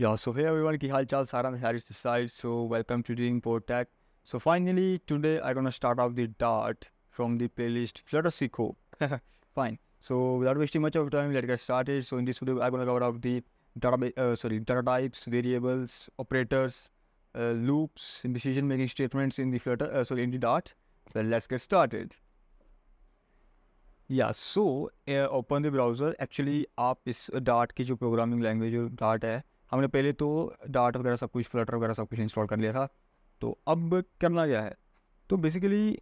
Yeah, so hey everyone, kihal chal, Saran Harris this side. So welcome to doing Import Tech. So finally today I'm gonna start off the Dart from the playlist Flutter Seco. Fine. So without wasting much of time, let's get started. So in this video, I'm gonna cover off the data, uh, sorry, data types, variables, operators, uh, loops, decision-making statements in the Flutter, uh, sorry, in the Dart. Then let's get started. Yeah. So uh, open the browser. Actually, app is Dart. की programming language, Dart Dart हमने पहले तो dot वगैरह सब कुछ Flutter वगैरह सब कुछ इंस्टॉल कर लिया था तो अब करना क्या है तो बेसिकली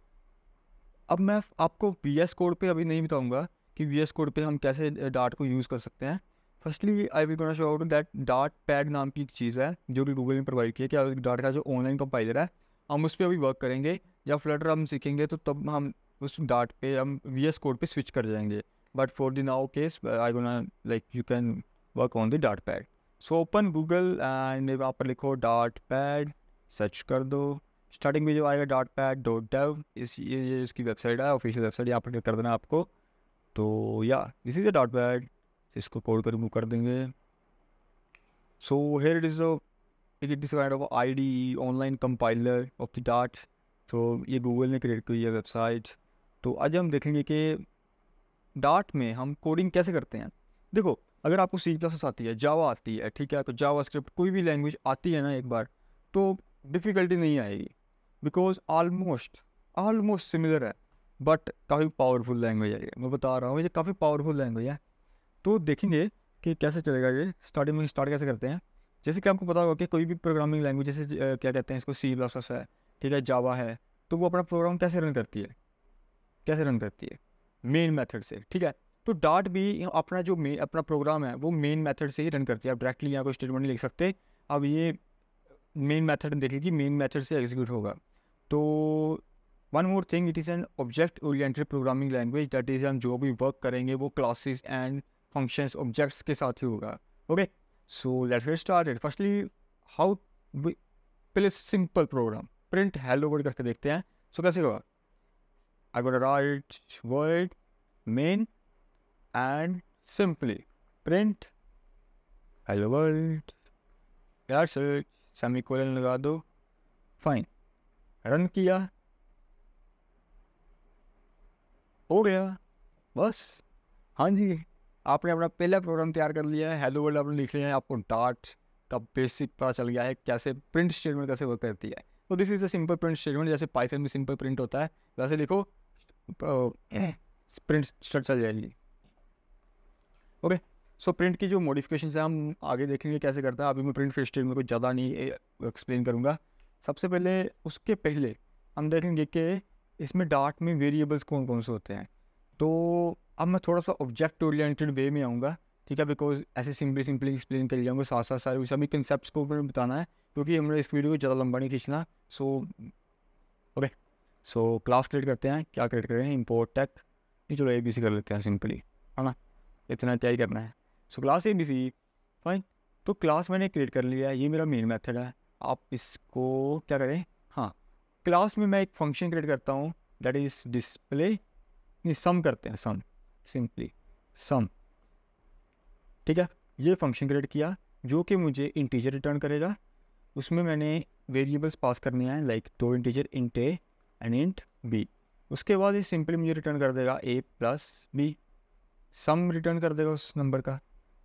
अब मैं आपको वी एस कोड पर अभी नहीं बताऊँगा कि वी एस कोड पर हम कैसे डाट को यूज़ कर सकते हैं firstly I we gonna show out that डाट पैड नाम की एक चीज़ है जो कि गूगल ने प्रोवाइड किया कि डाट का जो ऑनलाइन कंपाइलर है हम उस पर अभी वर्क करेंगे या फ्लटर हम सीखेंगे तो तब हम उस डाट पे हम वी एस कोड पर स्विच कर जाएंगे but for the now case I gonna like you can work on the डाट pad so open Google and वहाँ पर लिखो डॉट पैड सर्च कर दो स्टार्टिंग में जो आएगा डॉट पैड डॉट डेव इस ये, इसकी वेबसाइट है ऑफिशियल वेबसाइट यहाँ पर कर देना आपको तो या this is a dot pad इसको कोड कर रिमूव कर देंगे so here it is it is kind of I D online compiler of the डाट तो ये गूगल ने क्रिएट की है वेबसाइट तो आज हम देखेंगे कि डाट में हम कोडिंग कैसे करते हैं देखो अगर आपको सी प्लस आती है जावा आती है ठीक है जावा तो स्क्रिप्ट कोई भी लैंग्वेज आती है ना एक बार तो डिफ़िकल्टी नहीं आएगी बिकॉज आलमोस्ट आलमोस्ट सिमिलर है बट काफ़ी पावरफुल लैंग्वेज है ये मैं बता रहा हूँ ये काफ़ी पावरफुल लैंग्वेज है तो देखेंगे कि कैसे चलेगा ये स्टार्टिंग में स्टार्ट कैसे करते हैं जैसे कि आपको पता होगा कि कोई भी प्रोग्रामिंग लैंग्वेज जैसे क्या कहते हैं इसको सी प्लस है ठीक है जावा है तो वो अपना प्रोग्राम कैसे रन करती है कैसे रन करती है मेन मेथड से ठीक है तो डॉट भी अपना जो मेन अपना प्रोग्राम है वो मेन मेथड से ही रन करती है आप डायरेक्टली यहाँ कोई स्टेटमेंट नहीं लिख सकते अब ये मेन मेथड देख लीजिए मेन मेथड से एग्जीक्यूट होगा तो one more thing it is an object oriented programming language that is हम जो भी वर्क करेंगे वो क्लासेस एंड फंक्शंस ऑब्जेक्ट्स के साथ ही होगा okay so let's get started firstly how पहले simple program print hello world करके देखते हैं सो so, कैसे होगा I got write void main and simply print hello world that's it semicolon लगा दो फाइन रन किया हो गया बस हाँ जी आपने अपना पहला प्रोग्राम तैयार कर लिया है हेलो वर्ल्ड आपने लिख लिया है आपको डार्ट का बेसिक पता चल गया है कैसे प्रिंट स्टेटमेंट कैसे वर्क करती है तो this is a simple print statement जैसे पाइथन में सिंपल प्रिंट होता है वैसे लिखो प्रिंट स्ट्रक्चर जाएगी ओके सो प्रिंट की जो मॉडिफिकेशन है हम आगे देखेंगे कैसे करता है अभी मैं प्रिंट फ्री में कुछ ज़्यादा नहीं एक्सप्लेन करूँगा सबसे पहले उसके पहले हम देखेंगे कि इसमें डार्ट में वेरिएबल्स कौन कौन से होते हैं तो अब मैं थोड़ा सा ऑब्जेक्ट ओरिएंटेड वे में आऊँगा ठीक है बिकॉज ऐसे सिंपली सिंपली एक्सप्लेन कर जाऊँगा साथ साथ सारे सभी कंसेप्ट को मैंने बताना है क्योंकि हमने इस वीडियो को ज़्यादा लंबा नहीं खींचना so okay so class create करते हैं क्या क्रिएट करें इम्पोर्ट टेक चलो ए बी सी कर लेते हैं सिंपली है ना इतना क्या ही करना है so class A B C fine तो क्लास मैंने क्रिएट कर लिया है ये मेरा मेन मेथड है आप इसको क्या करें हाँ क्लास में मैं एक फंक्शन क्रिएट करता हूँ दैट इज़ डिस्प्ले सम करते हैं सम सिंपली सम ठीक है ये फंक्शन क्रिएट किया जो कि मुझे इंटीजर रिटर्न करेगा उसमें मैंने वेरिएबल्स पास करने हैं लाइक दो integer int A and int B उसके बाद ये सिंपली मुझे रिटर्न कर देगा A plus B sum return कर देगा उस नंबर का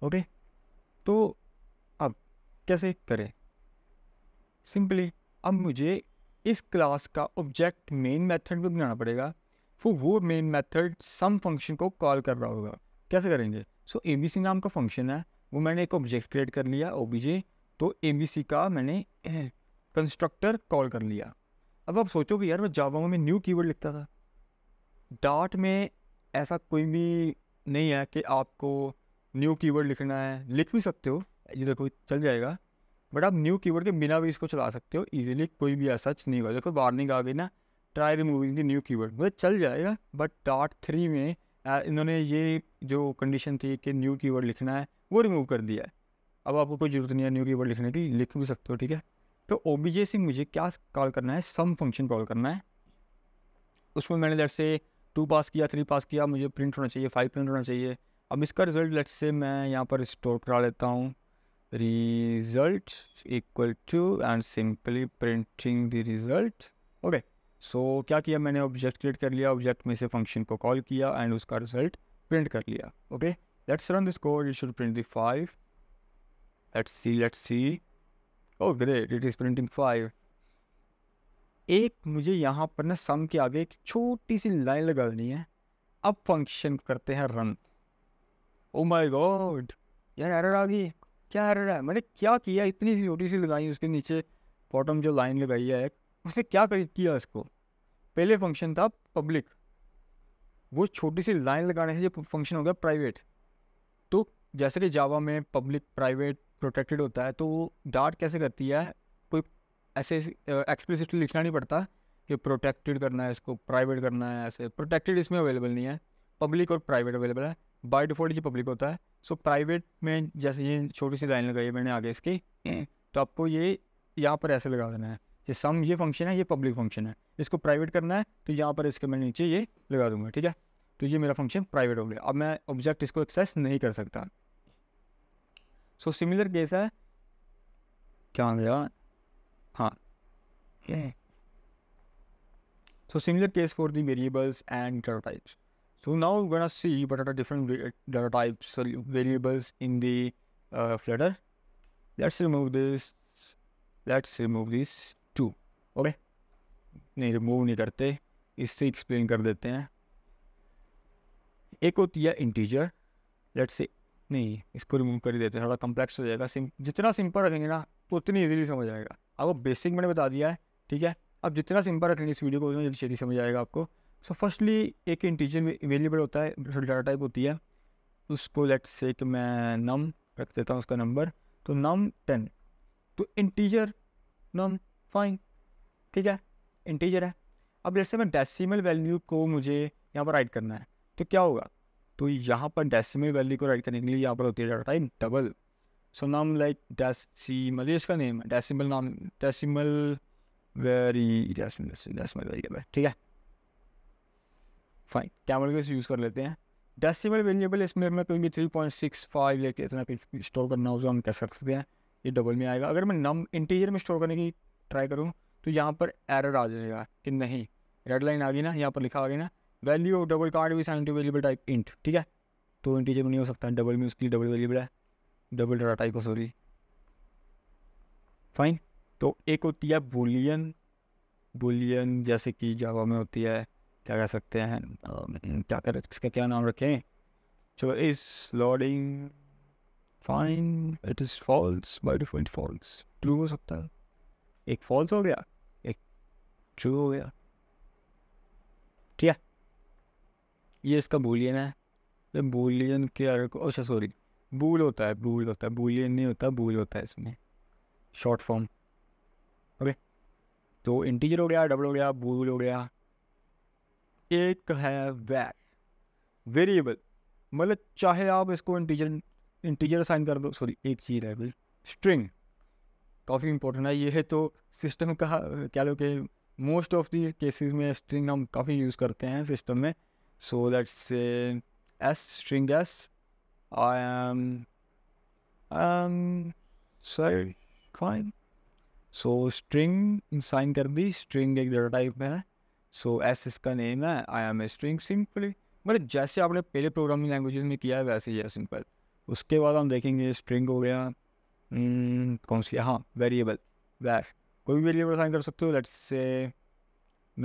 ओके तो अब कैसे करें सिंपली अब मुझे इस क्लास का ऑब्जेक्ट मेन मेथड में बनाना पड़ेगा वो वो मेन मेथड सम फंक्शन को कॉल कर रहा होगा कैसे करेंगे सो ए बी सी नाम का फंक्शन है वो मैंने एक ऑब्जेक्ट क्रिएट कर लिया ओ बी जे तो ए बी सी का मैंने कंस्ट्रक्टर eh, कॉल कर लिया अब आप सोचो कि यार मैं जावा में न्यू कीवर्ड लिखता था डाट में ऐसा कोई भी नहीं है कि आपको न्यू कीवर्ड लिखना है लिख भी सकते हो ये देखो चल जाएगा बट आप न्यू कीवर्ड के बिना भी इसको चला सकते हो इजीली कोई भी ऐसा नहीं होगा देखो वार्निंग आ गई ना try removing the new keyword मतलब चल जाएगा बट टार्ट थ्री में इन्होंने ये जो कंडीशन थी कि न्यू कीवर्ड लिखना है वो रिमूव कर दिया है अब आपको कोई ज़रूरत नहीं है न्यू कीवर्ड लिखने की लिख भी सकते हो ठीक है तो ओ से मुझे क्या कॉल करना है सम फंक्शन कॉल करना है उसमें मैंने जैसे टू पास किया थ्री पास किया मुझे प्रिंट होना चाहिए फाइव प्रिंट होना चाहिए अब इसका रिज़ल्ट लेट से मैं यहाँ पर स्टोर करा लेता हूँ result equal to and simply printing the result okay so क्या किया मैंने ऑब्जेक्ट क्रिएट कर लिया ऑब्जेक्ट में से फंक्शन को कॉल किया एंड उसका रिज़ल्ट प्रिंट कर लिया okay let's run this code you should print the five let's see let's see oh great it is printing five एक मुझे यहाँ पर ना सम के आगे एक छोटी सी लाइन लगा है अब फंक्शन करते हैं रन ओ माय गॉड यार एरर आ गई क्या एरर है मैंने क्या किया इतनी सी छोटी सी लगाई उसके नीचे बॉटम जो लाइन लगाई है उसने क्या कर किया इसको पहले फंक्शन था पब्लिक वो छोटी सी लाइन लगाने से जो फंक्शन हो गया प्राइवेट तो जैसे कि जावा में पब्लिक प्राइवेट प्रोटेक्टेड होता है तो वो डार्ट कैसे करती है ऐसे एक्सप्लिसिटली लिखना नहीं पड़ता कि प्रोटेक्टेड करना है इसको प्राइवेट करना है ऐसे प्रोटेक्टेड इसमें अवेलेबल नहीं है पब्लिक और प्राइवेट अवेलेबल है बाई डिफ़ॉल्ट ये पब्लिक होता है सो प्राइवेट में जैसे ये छोटी सी लाइन लगाई है मैंने आगे इसकी तो आपको ये यहाँ पर ऐसे लगा देना है कि सम ये फंक्शन है ये पब्लिक फंक्शन है इसको प्राइवेट करना है तो यहाँ पर इसके मैं नीचे ये लगा दूंगा ठीक है तो ये मेरा फंक्शन प्राइवेट हो गया अब मैं ऑब्जेक्ट इसको एक्सेस नहीं कर सकता सो सिमिलर केस है क्या गया हाँ so similar case for the variables and data types so now when I see but are different data types variables in the Flutter let's remove this let's remove this too okay नहीं remove नहीं करते इससे explain कर देते हैं एक होती है इंटीजर लेट्स से नहीं इसको रिमूव कर ही देते हैं थोड़ा कम्प्लेक्स हो जाएगा सिम जितना सिंपल रखेंगे ना उतनी ईजीली समझ आएगा आपको बेसिक मैंने बता दिया है ठीक है अब जितना सिंपल रखेंगे इस वीडियो को उतना जल्दी जल्दी समझ आएगा आपको सो फर्स्टली एक इंटीजर अवेलेबल होता है डाटा टाइप होती है उसको लेट से कि मैं नम रख देता हूँ उसका नंबर तो नम टेन तो इंटीजर नम फाइन ठीक है इंटीजर है अब जैसे मैं डेसिमल वैल्यू को मुझे यहाँ पर राइट करना है तो क्या होगा तो यहाँ पर डेसिमल वैल्यू को राइट करने के लिए यहाँ पर होती है डाटा टाइप डबल सो नाम लाइक like decimal. ये इसका नेम है decimal नाम decimal very decimal decimal variable ठीक है फाइन कैमल को यूज़ कर लेते हैं डेसिमल वेरिएबल इसमें मैं कहीं भी थ्री पॉइंट सिक्स फाइव लेके इतना कुछ स्टोर करना हो तो हम कैसे कर सकते हैं ये डबल में आएगा अगर मैं नम इंटीजर में स्टोर करने की ट्राई करूँ तो यहाँ पर एरर आ जाएगा कि नहीं रेड लाइन आ गई ना यहाँ पर लिखा आ गया ना वैल्यू डबल कार्ड भी विद वेरिएबल टाइप इंट ठीक है तो इंटीजर में नहीं हो सकता डबल में उसकी डबल वेरिएबल है डबल डाटा टाइप का सॉरी फाइन तो एक होती है बुलियन बुलियन जैसे कि जावा में होती है क्या कह सकते हैं क्या कर इसका क्या नाम रखें चलो इस loading fine it is false by default false true हो सकता है एक फॉल्स हो गया एक ट्रू हो गया ठीक है ये इसका बोलियन है बोलियन के अच्छा सॉरी बूल होता है बूल होता है बूलियन नहीं होता बूल होता है इसमें शॉर्ट फॉर्म ओके तो इंटीजर हो गया डबल हो गया बूल हो गया एक है वैर वेरिएबल मतलब चाहे आप इसको इंटीजर इंटीजर साइन कर दो सॉरी एक चीज़ है भाई स्ट्रिंग काफ़ी इंपॉर्टेंट है ये है तो सिस्टम का कह लो कि मोस्ट ऑफ दी केसेस में स्ट्रिंग हम काफ़ी यूज़ करते हैं सिस्टम में so that's S string S I am um, sir fine so string sign कर दी स्ट्रिंग एक डेटा टाइप है सो एस इसका नेम है I am a string simply मतलब जैसे आपने पहले प्रोग्रामिंग लैंग्वेजेस में किया है वैसे ही है सिंपल उसके बाद हम देखेंगे स्ट्रिंग हो गया हम्म, कौन सी हाँ वेरिएबल वैर कोई भी वेरिएबल साइन कर सकते हो लेट्स से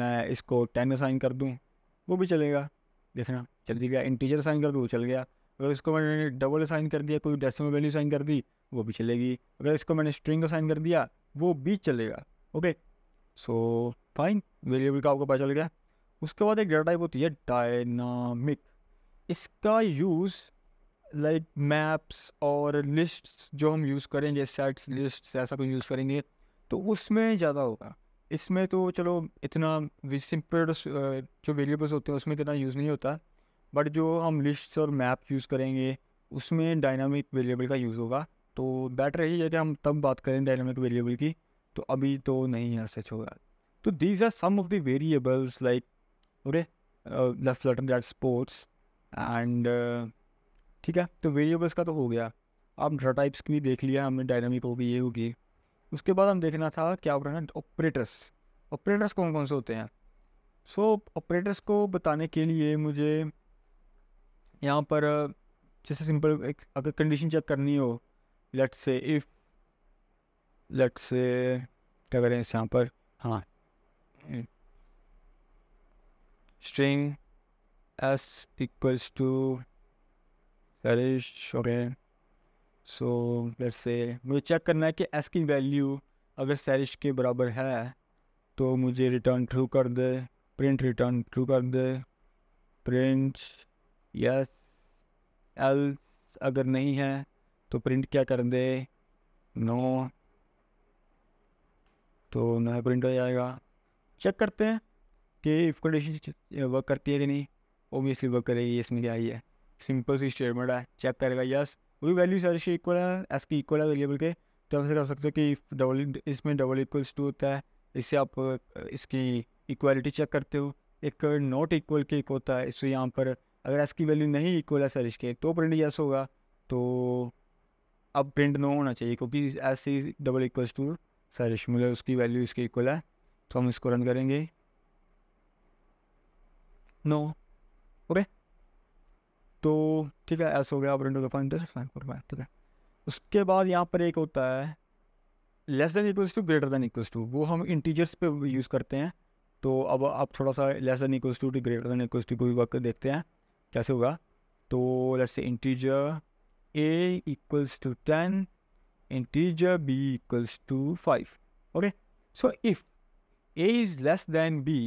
मैं इसको टेन साइन कर दूँ वो भी चलेगा देखना चल गया इंटीजर साइन कर दूँ चल गया अगर इसको मैंने डबल साइन कर दिया कोई डेसिमल वैल्यू साइन कर दी वो भी चलेगी अगर इसको मैंने स्ट्रिंग का साइन कर दिया वो भी चलेगा ओके सो फाइन वेरिएबल का आपको पता चल गया उसके बाद एक डेटा टाइप होती है डायनामिक इसका यूज़ लाइक मैप्स और लिस्ट्स जो हम यूज़ करेंगे सेट्स लिस्ट्स ऐसा कुछ यूज़ करेंगे तो उसमें ज़्यादा होगा इसमें तो चलो इतना सिंपल जो वेरिएबल्स होते हैं उसमें इतना यूज़ नहीं होता बट जो हम लिस्ट और मैप यूज़ करेंगे उसमें डायनामिक वेरिएबल का यूज़ होगा तो बेटर यही है कि हम तब बात करें डायनामिक वेरिएबल की तो अभी तो नहीं है सच होगा तो these are some of the variables like okay left लटन दैट स्पोर्ट्स एंड ठीक है तो वेरिएबल्स का तो हो गया अब ड्रा टाइप्स की भी देख लिया हमने डायनामिक होगी ये होगी उसके बाद हम देखना था क्या हो रहा है ऑपरेटर्स ऑपरेटर्स कौन कौन से होते हैं सो so, ऑपरेटर्स को बताने के लिए मुझे यहाँ पर जैसे सिंपल एक अगर कंडीशन चेक करनी हो लेट से इफ़ लेट से क्या करें इस यहाँ पर हाँ string S equals to Sarish okay so let say मुझे चेक करना है कि एस की वैल्यू अगर सैरिश के बराबर है तो मुझे रिटर्न ट्रू कर दे प्रिंट रिटर्न ट्रू कर दे प्रिंट यस एल्स अगर नहीं है तो प्रिंट क्या कर दे नो तो ना प्रिंट हो जाएगा चेक करते हैं कि इफ़ कंडीशन वर्क करती है कि नहीं ओबियसली वर्क करेगी इसमें क्या है सिंपल सी स्टेटमेंट है चेक करेगा यस वही वैल्यू सारी से इक्वल है एस की इक्वल है वेरिएबल के तो ऐसे कर सकते हो कि डबल इसमें डबल इक्वल्स टू होता है इससे आप इसकी इक्वालिटी चेक करते हो एक नॉट इक्वल के एक होता है इससे यहाँ पर अगर एस की वैल्यू नहीं इक्वल है सर इसके तो प्रिंट यस होगा तो अब प्रिंट नो होना चाहिए क्योंकि S C double equals to sir मिले उसकी वैल्यू इसके इक्वल है तो हम इसको रन करेंगे नो ओके तो ठीक है एस हो गया प्रिंट होगा गया फाइव फोर फाइव ठीक है उसके बाद यहाँ पर एक होता है less than equals to greater than equals to वो हम इंटीजर्स पे यूज़ करते हैं तो अब आप थोड़ा सा less than equals to to greater than equals to को भी वक्त देखते हैं कैसे होगा तो जैसे integer A equals to ten integer B equals to five okay so if A is less than B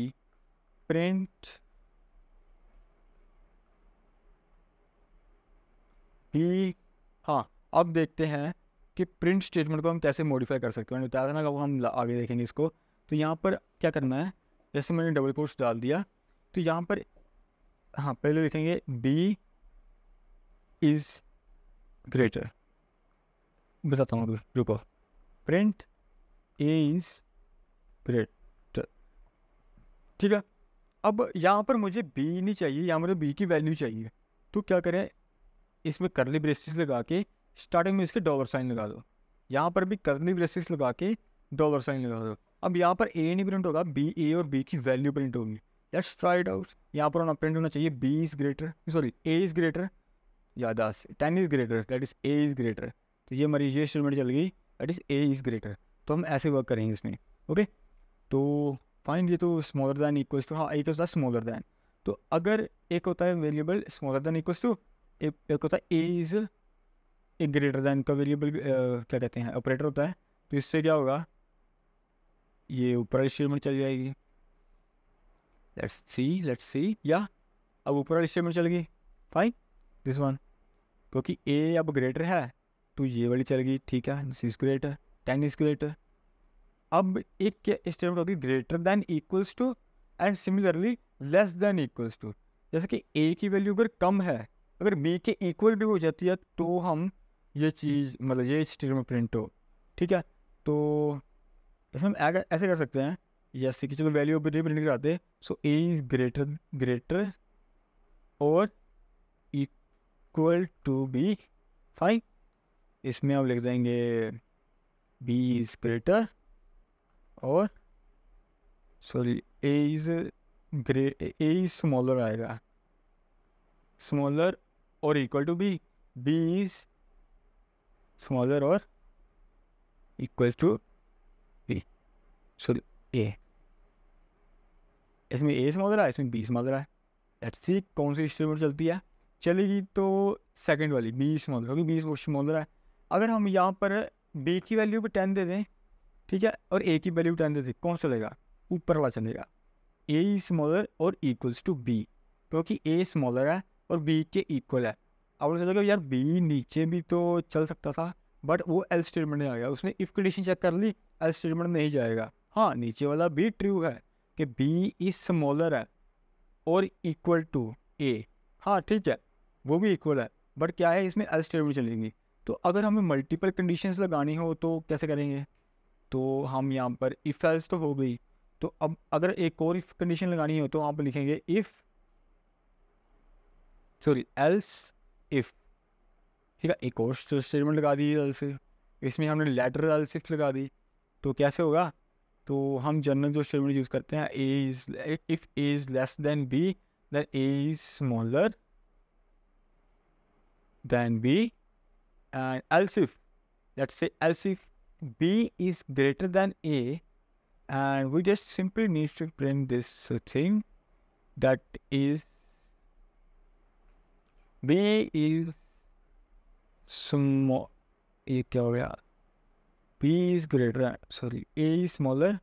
print B हाँ अब देखते हैं कि प्रिंट स्टेटमेंट को हम कैसे मॉडिफाई कर सकते हैं बताया था ना वो हम आगे देखेंगे इसको तो यहाँ पर क्या करना है जैसे मैंने डबल कोर्स डाल दिया तो यहाँ पर हाँ पहले लिखेंगे बी इज ग्रेटर बताता हूँ रुको प्रिंट ए इज ग्रेटर ठीक है अब यहाँ पर मुझे बी नहीं चाहिए यहाँ मुझे बी की वैल्यू चाहिए तो क्या करें इसमें करली ब्रेसिस लगा के स्टार्टिंग में इसके डॉलर साइन लगा दो यहाँ पर भी करली ब्रेसिस लगा के डॉलर साइन लगा दो अब यहाँ पर ए नहीं प्रिंट होगा बी ए और बी की वैल्यू प्रिंट होगी लेट्स ट्राई इट आउट यहाँ पर हमें प्रिंट होना चाहिए B is greater sorry A is greater या दस ten is greater that is A is greater तो ये हमारी ये स्टेटमेंट चल गई that is A is greater तो हम ऐसे वर्क करेंगे इसमें ओके तो फाइन ये तो स्मॉलर दैन इक्वल्स टू हाँ एक होता है स्मॉलर दैन तो अगर एक होता है variable smaller than equals to एक एक होता है ए इज़ एक ग्रेटर दैन का वेरिएबल क्या कहते हैं ऑपरेटर होता है तो इससे क्या होगा ये ऊपर स्टेटमेंट चल जाएगी लेट्स सी लेट्स सी या अब ऊपर वाली स्टेटमेंट चल गई फाइन दिस वन क्योंकि ए अब ग्रेटर है तो ये वाली चल गई ठीक है this is greater ten is greater अब एक क्या स्टेटमेंट होगी greater than equals to and similarly less than equals to जैसे कि ए की वैल्यू अगर कम है अगर बी के इक्वल भी हो जाती है तो हम ये चीज़ मतलब ये स्टेटमेंट प्रिंट हो ठीक है तो इसमें हम ऐसे कर सकते हैं यस सी किसी वैल्यू ऑफ नहीं प्रिंट कराते so A is greater greater और इक्वल टू बी फाइव इसमें हम लिख देंगे बी इज ग्रेटर और sorry A is greater A is smaller आएगा स्मॉलर और equal to B B is smaller और equal to B sorry A इसमें ए समझ रहा है इसमें बी समझ रहा है एट सी कौन सी इंस्ट्रूमेंट चलती है चलेगी तो सेकंड वाली बीस समझ रहा है बीस क्वेश्चन मांग रहा है अगर हम यहाँ पर बी की वैल्यू पर टेन दे दें ठीक है और ए की वैल्यू टेन दे दें कौन सा चलेगा ऊपर वाला चलेगा ए स्मॉलर और इक्वल्स टू बी क्योंकि ए स्मॉलर है और बी के इक्वल है अब उन्होंने सोचा कि यार बी नीचे भी तो चल सकता था बट वो एल स्टेटमेंट नहीं आ गया उसने इफ कंडीशन चेक कर ली एल स्टेटमेंट नहीं जाएगा हाँ नीचे वाला बी ट्रू है कि बी इज स्मॉलर है और इक्वल टू ए हाँ ठीक है वो भी इक्वल है बट क्या है इसमें एल स्टेटमेंट चलेंगी तो अगर हमें मल्टीपल कंडीशंस लगानी हो तो कैसे करेंगे तो हम यहाँ पर इफ़ एल्स तो हो गई तो अब अगर एक और इफ़ कंडीशन लगानी हो तो आप लिखेंगे इफ़ सॉरी एल्स इफ़ ठीक है एक और स्टेटमेंट लगा दी एल्स इसमें हमने लेटर एल्स इफ लगा दी तो कैसे होगा तो हम जनरल जो स्टेटमेंट यूज़ करते हैं A is if A is less than B then A is smaller than B and else if let's say else if B is greater than A and we just simply need to print this thing that is B is ये क्या हो गया B is greater, sorry, A is smaller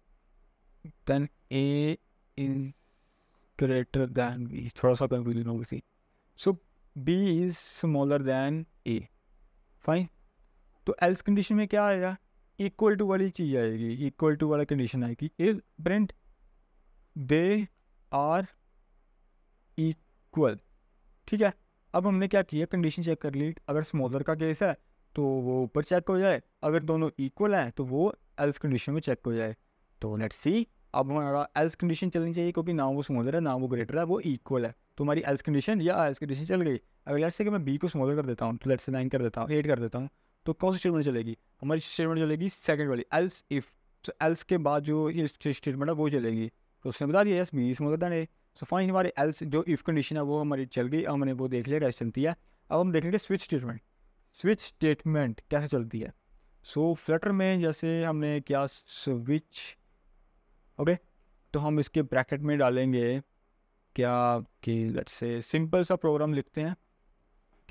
than A is greater than B. थोड़ा सा confusion हो गई so B is smaller than A. Fine तो else condition में क्या आएगा इक्वल टू वाली चीज़ आएगी इक्वल टू वाला कंडीशन आएगी is print they are equal ठीक है अब हमने क्या किया कंडीशन चेक कर ली अगर स्मॉलर का केस है तो वो ऊपर चेक हो जाए अगर दोनों इक्वल हैं तो वो एल्स कंडीशन में चेक हो जाए तो लेट सी अब हमारा एल्स कंडीशन चलनी चाहिए क्योंकि ना वो स्मॉलर है ना वो ग्रेटर है वो इक्वल है तो हमारी एल्स कंडीशन या एल्स कंडीशन चल गई अगर लेट्स से कि मैं बी को स्मॉलर कर देता हूँ तो लेट्स से नाइन कर देता हूँ एट कर देता हूँ तो कौन सी स्टेटमेंट चलेगी हमारी स्टेटमेंट चलेगी सेकेंड वाली एल्स इफ तो एल्स के बाद जो ये स्टेटमेंट है वो चलेगी तो उसने बता दिया yes B smaller than A so fine हमारे एल्स जो इफ़ कंडीशन है वो हमारी चल गई हमने वो देख लिया कैसे चलती है अब हम देखेंगे स्विच स्टेटमेंट स्विच स्टेटमेंट कैसे चलती है सो so, फ्लटर में जैसे हमने क्या स्विच ओके okay? तो हम इसके ब्रैकेट में डालेंगे क्या कि लेट्स से सिंपल सा प्रोग्राम लिखते हैं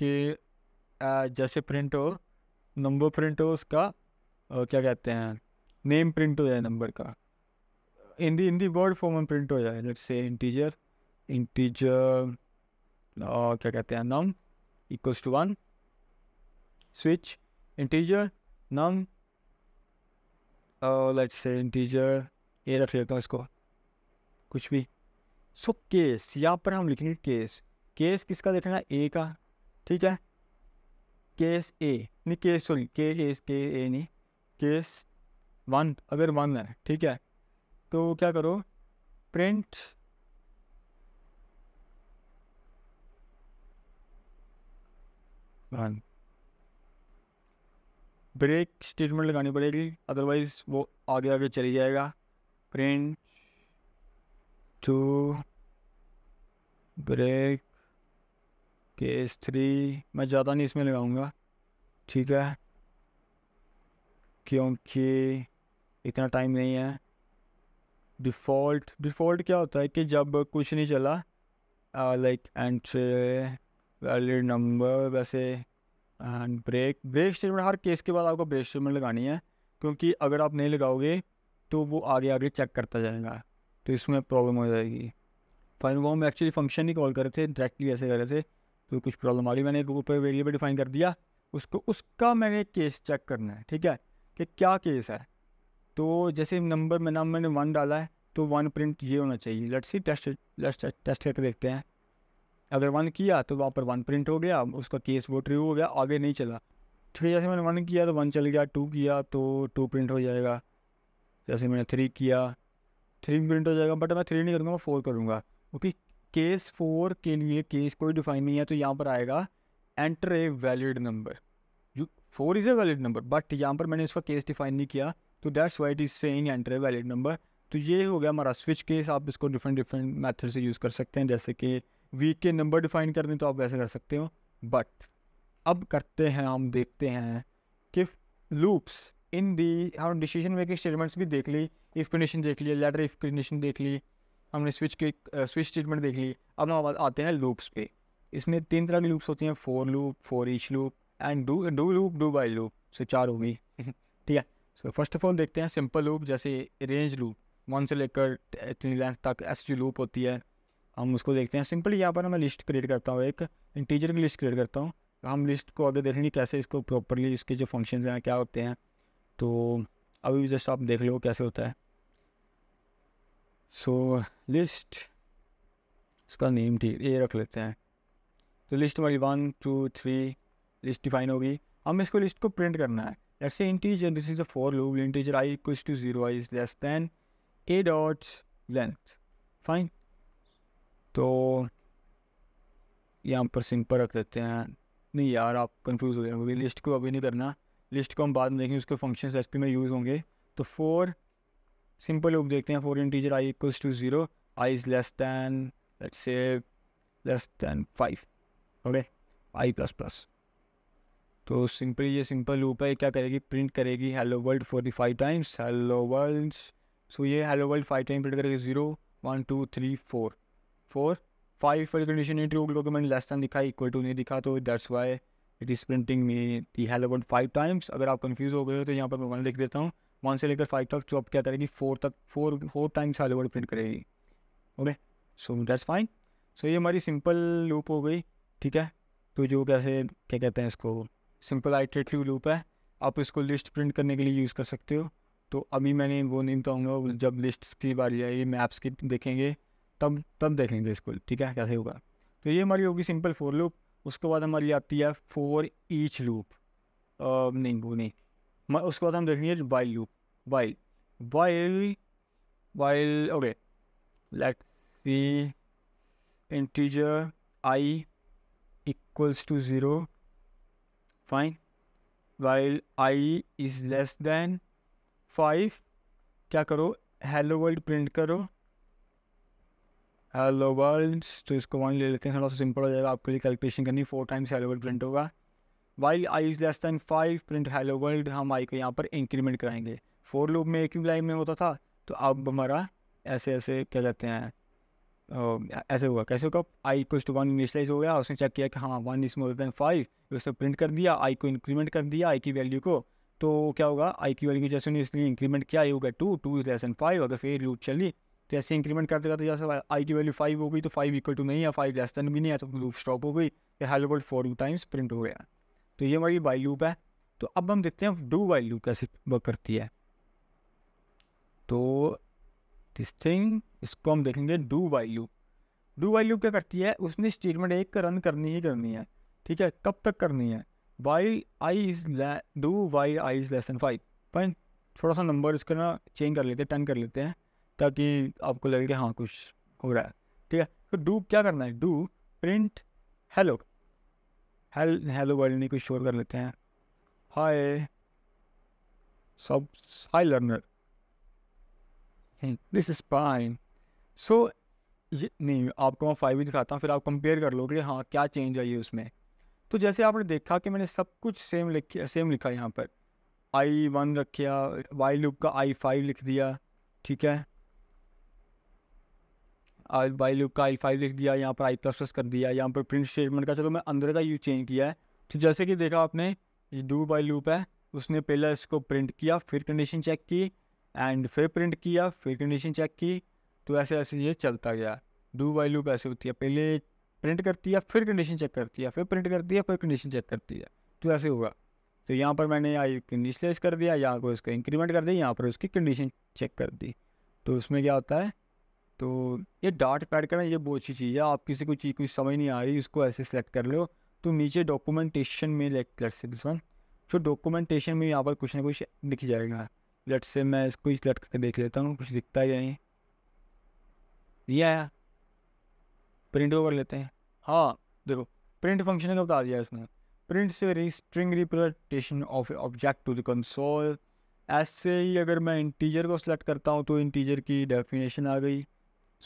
कि आ, जैसे प्रिंट हो नंबर प्रिंट हो उसका आ, क्या कहते हैं नेम प्रिंट हो जाए नंबर का हिंदी हिंदी वर्ड फॉर्म में प्रिंट हो जाए लेट्स से इंटीजर इंटीजर क्या कहते हैं num equals to one switch integer num uh, let's say integer ये रख लेता हूँ इसको कुछ भी सो केस यहाँ पर हम लिखेंगे केस केस किसका देखना ए का ठीक है केस ए नहीं केस सॉरी के एस के ए नहीं केस वन अगर वन है ठीक है तो क्या करो प्रिंट वन ब्रेक स्टेटमेंट लगानी पड़ेगी अदरवाइज़ वो आगे आगे चली जाएगा print two break case three मैं ज़्यादा नहीं इसमें लगाऊंगा ठीक है क्योंकि इतना टाइम नहीं है डिफ़ॉल्ट डिफ़ॉल्ट क्या होता है कि जब कुछ नहीं चला लाइक एंट्री वैलिड नंबर वैसे एंड ब्रेक ब्रेक स्टेटमेंट हर केस के बाद आपको ब्रेक स्टेटमेंट लगानी है क्योंकि अगर आप नहीं लगाओगे तो वो आगे आगे चेक करता जाएगा तो इसमें प्रॉब्लम हो जाएगी फाइन वो हम एक्चुअली फंक्शन ही कॉल कर रहे थे डायरेक्टली ऐसे कर रहे थे तो कुछ प्रॉब्लम आ गई मैंने एक ऊपर वेरिएबल डिफाइन कर दिया उसको उसका मैंने केस चेक करना है ठीक है कि क्या केस है तो जैसे नंबर में नाम मैंने वन डाला है तो वन प्रिंट ये होना चाहिए let's see test let's test करके देखते हैं अगर वन किया तो वहाँ पर वन प्रिंट हो गया उसका केस वो ट्रू हो गया आगे नहीं चला ठीक तो जैसे मैंने वन किया तो वन चल गया टू किया तो टू प्रिंट हो जाएगा जैसे मैंने थ्री किया थ्री प्रिंट हो जाएगा बट मैं थ्री नहीं करूँगा मैं फोर करूँगा ओके केस फोर के लिए केस कोई डिफाइन नहीं है तो यहाँ पर आएगा enter a valid number you four is a valid number but यहाँ पर मैंने इसका केस डिफाइन नहीं किया तो that's why it is saying enter a valid number तो ये हो गया हमारा स्विच केस आप इसको डिफरेंट डिफरेंट मैथड से यूज़ कर सकते हैं जैसे कि वीक के नंबर डिफाइन करने तो आप वैसे कर सकते हो बट अब करते हैं हम देखते हैं कि लूप्स इन दी हम डिसीजन मेकिंग स्टेटमेंट्स भी देख ली इफ कंडीशन देख ली लेटर इफ कंडीशन देख ली हमने स्विच के स्विच स्टेटमेंट देख ली अब हम आते हैं लूप्स पे इसमें तीन तरह की लूप्स होती हैं for loop for each loop and do do loop do while loop so चार होगी ठीक है सो फर्स्ट ऑफ ऑल देखते हैं सिंपल लूप जैसे रेंज लूप वन से लेकर इतनी लेंथ तक एस लूप होती है हम उसको देखते हैं सिंपली यहाँ पर मैं लिस्ट क्रिएट करता हूँ एक इंटीजर की लिस्ट क्रिएट करता हूँ हम लिस्ट को आगे देखेंगे कैसे इसको प्रॉपरली इसके जो फंक्शन हैं क्या होते हैं तो अभी जस्ट आप देख लो कैसे होता है सो so, लिस्ट इसका नेम ठीक ये रख लेते हैं तो लिस्ट हमारी one two three list define होगी हम इसको लिस्ट को प्रिंट करना है जैसे integer this is a for loop integer i equal to zero i is less than a dots length fine तो यहाँ पर सिंपल रख देते हैं नहीं यार आप कंफ्यूज हो जाएंगे लिस्ट को अभी नहीं करना लिस्ट को हम बाद में देखेंगे उसके फंक्शन एस में यूज़ होंगे तो फोर सिंपल लोग देखते हैं for integer i equals to zero i is less than let's say less than five okay i plus plus तो सिंपल ये सिंपल लूप है क्या करेगी प्रिंट करेगी hello world for five times hello world so ये hello world five time print करेगी zero one two three four four five for condition क्योंकि मैंने लेस दैन दिखा इक्वल टू नहीं दिखा तो that's why it is printing me the hello about five times अगर आप कन्फ्यूज हो गए हो तो यहाँ पर मैं वन लिख देता हूँ वन से लेकर फाइव तक जो आप क्या करेगी फोर तक four four times hell about print करेगी okay so that's fine so ये हमारी सिंपल लूप हो गई ठीक है तो जो कैसे क्या कहते हैं इसको सिंपल आइट्रेटिव लूप है आप इसको लिस्ट प्रिंट करने के लिए यूज़ कर सकते हो तो अभी मैंने वो नहीं बताऊँगा जब लिस्ट की बारी आएगी मैप्स की देखेंगे तब तब देख लेंगे इसको ठीक है कैसे होगा तो ये हमारी होगी सिंपल फोर लूप उसके बाद हमारी आती है फोर ईच लूप नहीं वो नहीं उसके बाद हम देख लेंगे loop while while while okay let see integer i equals to zero fine while i is less than five क्या करो हेलो वर्ल्ड प्रिंट करो हेलो वर्ल्ड तो इसको वन ले लेते हैं थोड़ा सा सिंपल हो जाएगा आपके लिए कैलकुलेशन करनी four times hello world print होगा while i is less than five print hello world हम आई को यहाँ पर इंक्रीमेंट कराएंगे फोर लूप में एक ही लाइन में होता था तो अब हमारा ऐसे ऐसे क्या कहते हैं ऐसे हुआ कैसे होगा आई कुछ टू वन इनिशलाइज हो गया उसने चेक किया कि हाँ one is more than five उसने प्रिंट कर दिया आई को इंक्रीमेंट कर दिया आई की वैल्यू को तो क्या होगा आई की वैल्यू जैसे उन्हें उसने इंक्रीमेंट किया आई होगा two two is less than five अगर फिर लूप चली तो ऐसे इंक्रीमेंट करते करते जैसे आई की वैल्यू फाइव हो गई तो फाइव इक्वल टू नहीं है फाइव लेस देन भी नहीं है तो लूप स्टॉप हो गई या hello world four times print हो गया तो ये हमारी बाई लूप है तो अब हम देखते हैं डू वाई लूप कैसे वर्क करती है तो दिस थिंग इसको हम देखेंगे do while loop do while loop क्या करती है उसने स्टेटमेंट एक रन करनी ही करनी है ठीक है कब तक करनी है while i is do while i is less than five point थोड़ा सा नंबर इसका ना चेंज कर लेते हैं टेन कर लेते हैं ताकि आपको लगे कि हाँ कुछ हो रहा है ठीक है तो डू क्या करना है do print hello hell hello world नहीं कुछ शोर कर लेते हैं हाय सब hi learner this is fine so ये नहीं आपको मैं फाइव ही दिखाता हूँ फिर आप कंपेयर कर लो कि हाँ क्या चेंज आई है उसमें तो जैसे आपने देखा कि मैंने सब कुछ सेम लिख सेम लिखा यहाँ पर आई वन रखिया वाई लुक का आई फाइव लिख दिया ठीक है बाई लुक का आई फाइव लिख दिया यहाँ पर आई प्लस प्लस कर दिया यहाँ पर प्रिंट स्टेटमेंट का चलो मैं अंदर का यू चेंज किया है तो जैसे कि देखा आपने ये डू बाई लूप है उसने पहले इसको प्रिंट किया फिर कंडीशन चेक की एंड फिर प्रिंट किया फिर कंडीशन चेक की तो ऐसे ऐसे ये चलता गया डू बाई लूप ऐसे होती है पहले प्रिंट करती है फिर कंडीशन चेक करती है फिर प्रिंट करती है फिर कंडीशन चेक करती है तो ऐसे होगा तो यहाँ पर मैंने आई इनिशलाइज कर दिया यहाँ को उसको इंक्रीमेंट कर दिया यहाँ पर उसकी कंडीशन चेक कर दी तो उसमें क्या होता है तो ये डाट पैड का ना ये बहुत अच्छी चीज़ है आप किसी को चीज़ कुछ समझ नहीं आ रही उसको ऐसे सेलेक्ट कर लो तो नीचे डॉक्यूमेंटेशन में लेट से दिस वन तो डॉक्यूमेंटेशन में यहाँ पर कुछ ना कुछ दिख जाएगा लेट से मैं इसको सेलेक्ट करके देख लेता हूँ कुछ दिखता है नहीं दिया है प्रिंट कर लेते हैं हाँ देखो प्रिंट फंक्शन का बता दिया इसने प्रिंट से string representation of object to the console ऐसे ही अगर मैं इंटीजर को सिलेक्ट करता हूँ तो इंटीजर की डेफिनेशन आ गई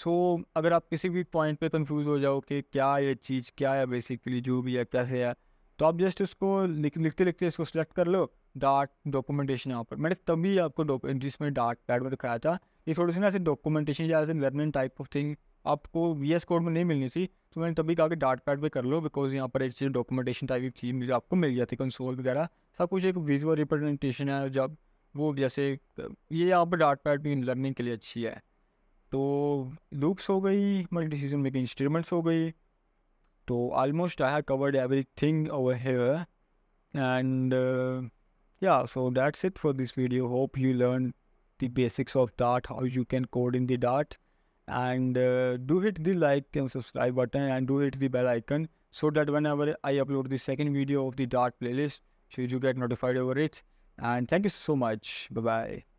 सो so, अगर आप किसी भी पॉइंट पे कंफ्यूज हो जाओ कि क्या ये चीज़ क्या है बेसिकली जो भी है कैसे है तो आप जस्ट उसको लिख लिखते लिखते इसको सिलेक्ट कर लो डार्ट डॉक्यूमेंटेशन यहाँ पर मैंने तभी आपको जिसमें डार्ट पैड में दिखाया था ये थोड़ी सी ना ऐसे डॉक्यूमेंटेशन या ऐसे लर्निंग टाइप ऑफ थिंग आपको वी एस कोड में नहीं मिलनी थी तो मैंने तभी कहा कि डार्ट पैड पर कर लो बिकॉज यहाँ पर एक चीज़ डॉक्यूमेंटेशन टाइप की चीज़ आपको मिल जाती है कंसोल वगैरह सब कुछ एक विजुअल रिप्रेजेंटेशन है जब वो जैसे ये यहाँ पर डार्ट पैड भी लर्निंग के लिए अच्छी है तो लूप्स हो गई मल्टी डिसीजन मेकिंग इंस्ट्रूमेंट्स हो गई तो almost I have covered everything over here and yeah so that's it for this video hope you learn the basics of डाट how you can code in the Dart and do hit the like and subscribe button and do hit the bell icon so that whenever I upload the second video of the Dart playlist should you get notified over it's end thank you so much bye bye